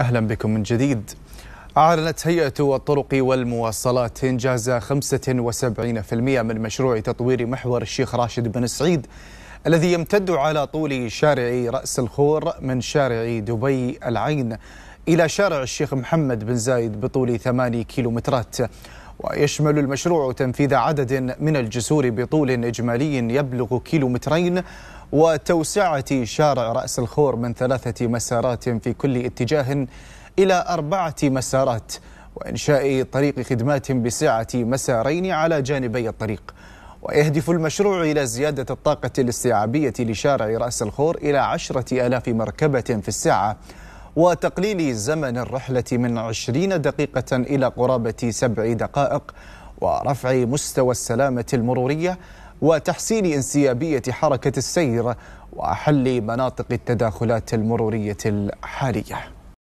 أهلا بكم من جديد أعلنت هيئة الطرق والمواصلات إنجاز 75% من مشروع تطوير محور الشيخ راشد بن سعيد الذي يمتد على طول شارع رأس الخور من شارع دبي العين إلى شارع الشيخ محمد بن زايد بطول 8 كيلومترات ويشمل المشروع تنفيذ عدد من الجسور بطول إجمالي يبلغ كيلومترين وتوسعة شارع رأس الخور من ثلاثة مسارات في كل اتجاه إلى أربعة مسارات وإنشاء طريق خدمات بسعة مسارين على جانبي الطريق ويهدف المشروع إلى زيادة الطاقة الاستيعابية لشارع رأس الخور إلى عشرة ألاف مركبة في الساعة وتقليل زمن الرحلة من عشرين دقيقة إلى قرابة سبع دقائق ورفع مستوى السلامة المرورية وتحسين انسيابية حركة السير وحل مناطق التداخلات المرورية الحالية